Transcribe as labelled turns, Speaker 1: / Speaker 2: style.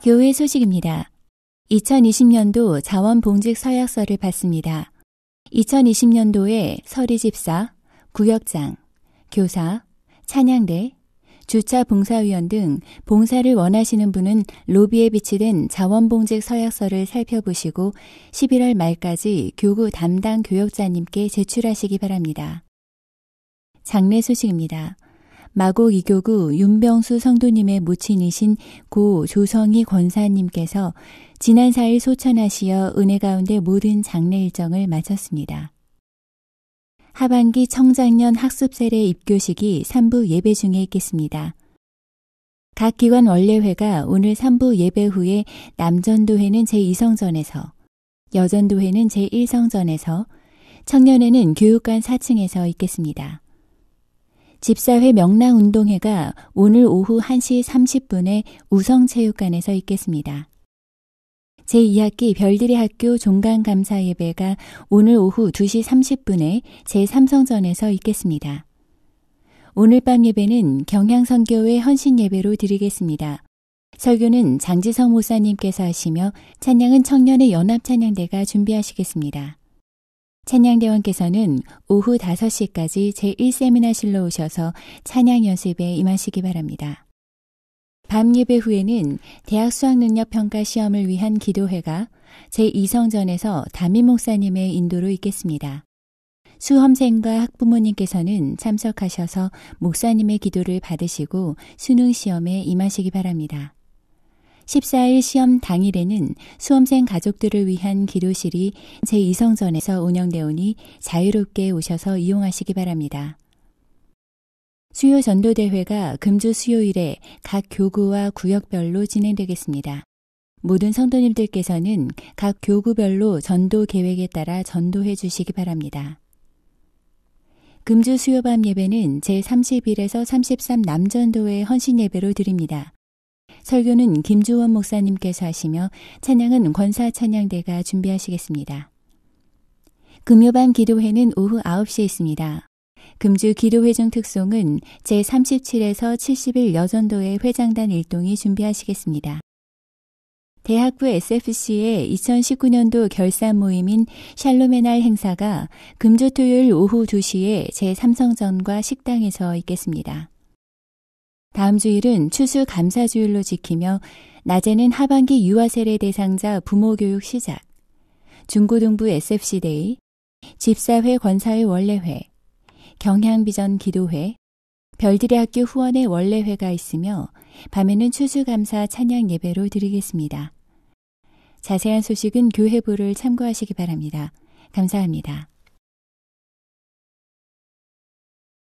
Speaker 1: 교회 소식입니다. 2020년도 자원봉직 서약서를 받습니다. 2020년도에 서리집사, 구역장, 교사, 찬양대, 주차 봉사위원 등 봉사를 원하시는 분은 로비에 비치된 자원봉직 서약서를 살펴보시고 11월 말까지 교구 담당 교역자님께 제출하시기 바랍니다. 장례 소식입니다. 마곡 이교구 윤병수 성도님의 모친이신 고 조성희 권사님께서 지난 4일 소천하시어 은혜 가운데 모든 장례 일정을 마쳤습니다. 하반기 청장년 학습세례 입교식이 3부 예배 중에 있겠습니다. 각 기관 원례회가 오늘 3부 예배 후에 남전도회는 제2성전에서, 여전도회는 제1성전에서, 청년회는 교육관 4층에서 있겠습니다. 집사회 명랑운동회가 오늘 오후 1시 30분에 우성체육관에서 있겠습니다. 제2학기 별들이 학교 종강감사 예배가 오늘 오후 2시 30분에 제3성전에서 있겠습니다. 오늘 밤 예배는 경향선교회 헌신예배로 드리겠습니다. 설교는 장지성 목사님께서 하시며 찬양은 청년의 연합찬양대가 준비하시겠습니다. 찬양대원께서는 오후 5시까지 제1세미나실로 오셔서 찬양 연습에 임하시기 바랍니다. 밤 예배 후에는 대학 수학 능력 평가 시험을 위한 기도회가 제2성전에서 담임 목사님의 인도로 있겠습니다. 수험생과 학부모님께서는 참석하셔서 목사님의 기도를 받으시고 수능 시험에 임하시기 바랍니다. 14일 시험 당일에는 수험생 가족들을 위한 기도실이 제2성전에서 운영되오니 자유롭게 오셔서 이용하시기 바랍니다. 수요 전도대회가 금주 수요일에 각 교구와 구역별로 진행되겠습니다. 모든 성도님들께서는 각 교구별로 전도 계획에 따라 전도해 주시기 바랍니다. 금주 수요밤 예배는 제31에서 33 남전도의 헌신 예배로 드립니다. 설교는 김주원 목사님께서 하시며 찬양은 권사 찬양대가 준비하시겠습니다. 금요밤 기도회는 오후 9시에 있습니다. 금주 기도회중 특송은 제37에서 7 0일 여전도의 회장단 일동이 준비하시겠습니다. 대학부 SFC의 2019년도 결산 모임인 샬롬의 날 행사가 금주 토요일 오후 2시에 제3성전과 식당에서 있겠습니다. 다음 주일은 추수감사주일로 지키며 낮에는 하반기 유아세례 대상자 부모교육 시작, 중고등부 SFC데이, 집사회 권사회 원래회, 경향비전 기도회, 별들의 학교 후원의 원래회가 있으며 밤에는 추수감사 찬양 예배로 드리겠습니다. 자세한 소식은 교회부를 참고하시기 바랍니다. 감사합니다.